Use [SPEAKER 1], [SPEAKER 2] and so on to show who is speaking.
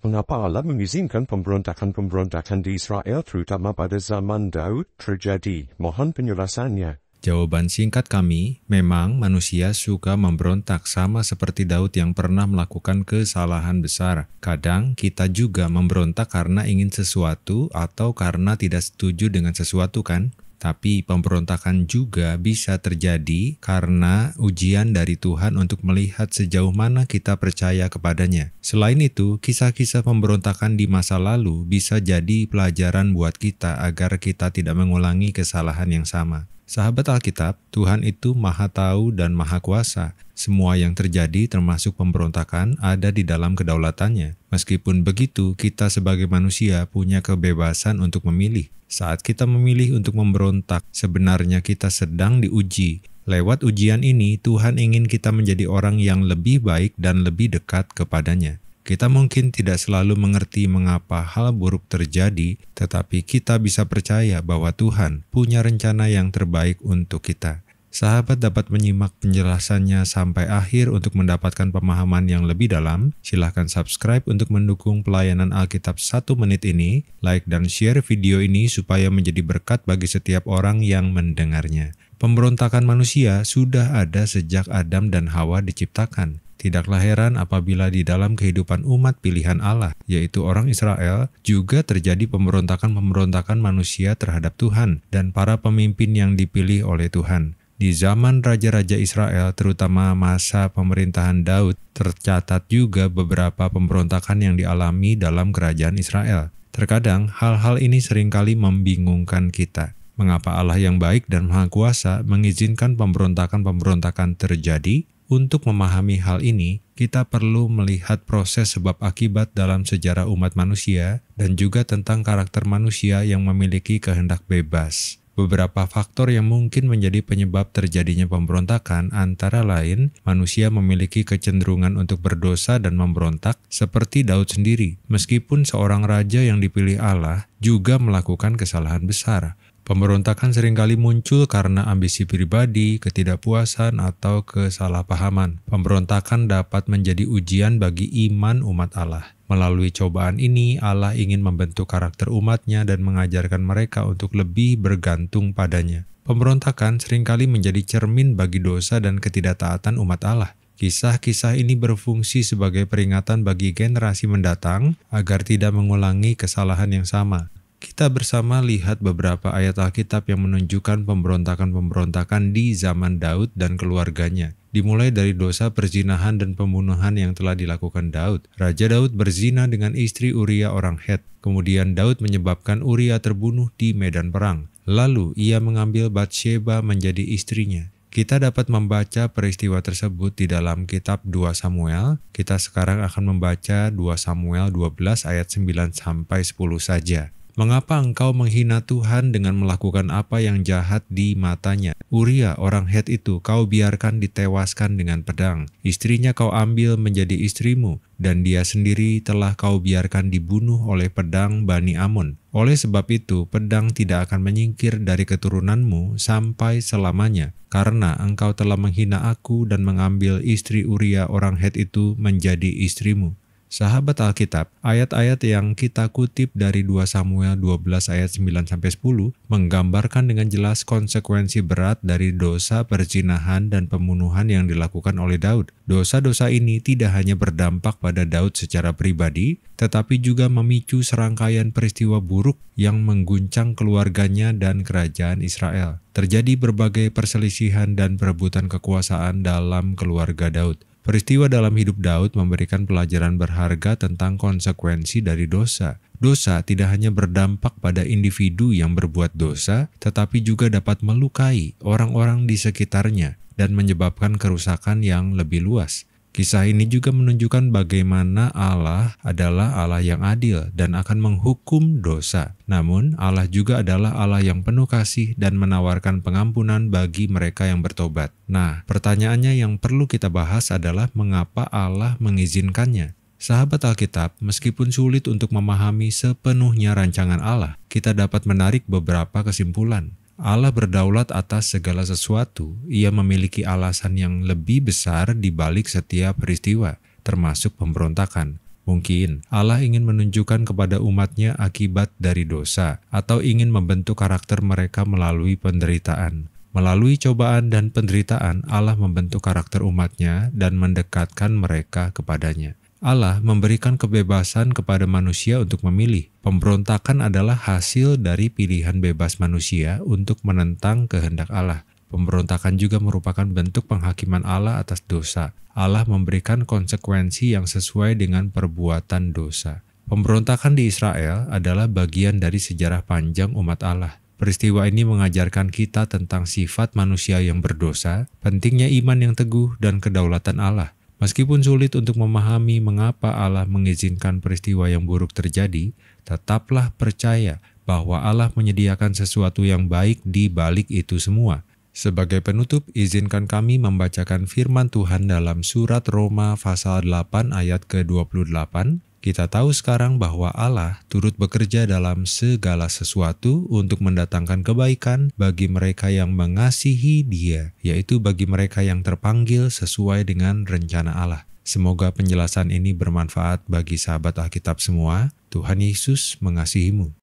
[SPEAKER 1] Mengapa Allah mengizinkan pemberontakan-pemberontakan di Israel terutama pada zaman Daud terjadi? Mohon penjelasannya. Jawaban singkat kami, memang manusia suka memberontak sama seperti Daud yang pernah melakukan kesalahan besar. Kadang kita juga memberontak karena ingin sesuatu atau karena tidak setuju dengan sesuatu kan? Tapi pemberontakan juga bisa terjadi karena ujian dari Tuhan untuk melihat sejauh mana kita percaya kepadanya. Selain itu, kisah-kisah pemberontakan di masa lalu bisa jadi pelajaran buat kita agar kita tidak mengulangi kesalahan yang sama. Sahabat Alkitab, Tuhan itu maha tahu dan maha kuasa. Semua yang terjadi termasuk pemberontakan ada di dalam kedaulatannya. Meskipun begitu, kita sebagai manusia punya kebebasan untuk memilih. Saat kita memilih untuk memberontak, sebenarnya kita sedang diuji. Lewat ujian ini, Tuhan ingin kita menjadi orang yang lebih baik dan lebih dekat kepadanya. Kita mungkin tidak selalu mengerti mengapa hal buruk terjadi, tetapi kita bisa percaya bahwa Tuhan punya rencana yang terbaik untuk kita. Sahabat dapat menyimak penjelasannya sampai akhir untuk mendapatkan pemahaman yang lebih dalam. Silahkan subscribe untuk mendukung pelayanan Alkitab satu menit ini, like dan share video ini supaya menjadi berkat bagi setiap orang yang mendengarnya. Pemberontakan manusia sudah ada sejak Adam dan Hawa diciptakan. Tidaklah heran apabila di dalam kehidupan umat pilihan Allah, yaitu orang Israel, juga terjadi pemberontakan-pemberontakan manusia terhadap Tuhan dan para pemimpin yang dipilih oleh Tuhan. Di zaman raja-raja Israel, terutama masa pemerintahan Daud, tercatat juga beberapa pemberontakan yang dialami dalam kerajaan Israel. Terkadang hal-hal ini seringkali membingungkan kita. Mengapa Allah yang baik dan Maha Kuasa mengizinkan pemberontakan-pemberontakan terjadi, untuk memahami hal ini, kita perlu melihat proses sebab akibat dalam sejarah umat manusia dan juga tentang karakter manusia yang memiliki kehendak bebas. Beberapa faktor yang mungkin menjadi penyebab terjadinya pemberontakan antara lain manusia memiliki kecenderungan untuk berdosa dan memberontak seperti Daud sendiri. Meskipun seorang raja yang dipilih Allah juga melakukan kesalahan besar, Pemberontakan seringkali muncul karena ambisi pribadi, ketidakpuasan, atau kesalahpahaman. Pemberontakan dapat menjadi ujian bagi iman umat Allah. Melalui cobaan ini, Allah ingin membentuk karakter umatnya dan mengajarkan mereka untuk lebih bergantung padanya. Pemberontakan seringkali menjadi cermin bagi dosa dan ketidaktaatan umat Allah. Kisah-kisah ini berfungsi sebagai peringatan bagi generasi mendatang agar tidak mengulangi kesalahan yang sama kita bersama lihat beberapa ayat Alkitab yang menunjukkan pemberontakan-pemberontakan di zaman Daud dan keluarganya. Dimulai dari dosa perzinahan dan pembunuhan yang telah dilakukan Daud. Raja Daud berzina dengan istri Uria orang Het. Kemudian Daud menyebabkan Uria terbunuh di medan perang. Lalu ia mengambil Bathsheba menjadi istrinya. Kita dapat membaca peristiwa tersebut di dalam kitab 2 Samuel. Kita sekarang akan membaca 2 Samuel 12 ayat 9 sampai 10 saja. Mengapa engkau menghina Tuhan dengan melakukan apa yang jahat di matanya? Uria, orang Het itu, kau biarkan ditewaskan dengan pedang. Istrinya kau ambil menjadi istrimu, dan dia sendiri telah kau biarkan dibunuh oleh pedang Bani Amun. Oleh sebab itu, pedang tidak akan menyingkir dari keturunanmu sampai selamanya, karena engkau telah menghina aku dan mengambil istri Uria orang Het itu menjadi istrimu. Sahabat Alkitab, ayat-ayat yang kita kutip dari 2 Samuel 12 ayat 9-10 menggambarkan dengan jelas konsekuensi berat dari dosa perzinahan dan pembunuhan yang dilakukan oleh Daud. Dosa-dosa ini tidak hanya berdampak pada Daud secara pribadi, tetapi juga memicu serangkaian peristiwa buruk yang mengguncang keluarganya dan kerajaan Israel. Terjadi berbagai perselisihan dan perebutan kekuasaan dalam keluarga Daud. Peristiwa dalam hidup Daud memberikan pelajaran berharga tentang konsekuensi dari dosa. Dosa tidak hanya berdampak pada individu yang berbuat dosa, tetapi juga dapat melukai orang-orang di sekitarnya dan menyebabkan kerusakan yang lebih luas. Kisah ini juga menunjukkan bagaimana Allah adalah Allah yang adil dan akan menghukum dosa. Namun, Allah juga adalah Allah yang penuh kasih dan menawarkan pengampunan bagi mereka yang bertobat. Nah, pertanyaannya yang perlu kita bahas adalah mengapa Allah mengizinkannya. Sahabat Alkitab, meskipun sulit untuk memahami sepenuhnya rancangan Allah, kita dapat menarik beberapa kesimpulan. Allah berdaulat atas segala sesuatu. Ia memiliki alasan yang lebih besar di balik setiap peristiwa, termasuk pemberontakan. Mungkin Allah ingin menunjukkan kepada umatnya akibat dari dosa atau ingin membentuk karakter mereka melalui penderitaan. Melalui cobaan dan penderitaan, Allah membentuk karakter umatnya dan mendekatkan mereka kepadanya. Allah memberikan kebebasan kepada manusia untuk memilih. Pemberontakan adalah hasil dari pilihan bebas manusia untuk menentang kehendak Allah. Pemberontakan juga merupakan bentuk penghakiman Allah atas dosa. Allah memberikan konsekuensi yang sesuai dengan perbuatan dosa. Pemberontakan di Israel adalah bagian dari sejarah panjang umat Allah. Peristiwa ini mengajarkan kita tentang sifat manusia yang berdosa, pentingnya iman yang teguh, dan kedaulatan Allah. Meskipun sulit untuk memahami mengapa Allah mengizinkan peristiwa yang buruk terjadi, tetaplah percaya bahwa Allah menyediakan sesuatu yang baik di balik itu semua. Sebagai penutup, izinkan kami membacakan firman Tuhan dalam surat Roma pasal 8 ayat ke-28 kita tahu sekarang bahwa Allah turut bekerja dalam segala sesuatu untuk mendatangkan kebaikan bagi mereka yang mengasihi Dia, yaitu bagi mereka yang terpanggil sesuai dengan rencana Allah. Semoga penjelasan ini bermanfaat bagi sahabat Alkitab semua. Tuhan Yesus mengasihimu.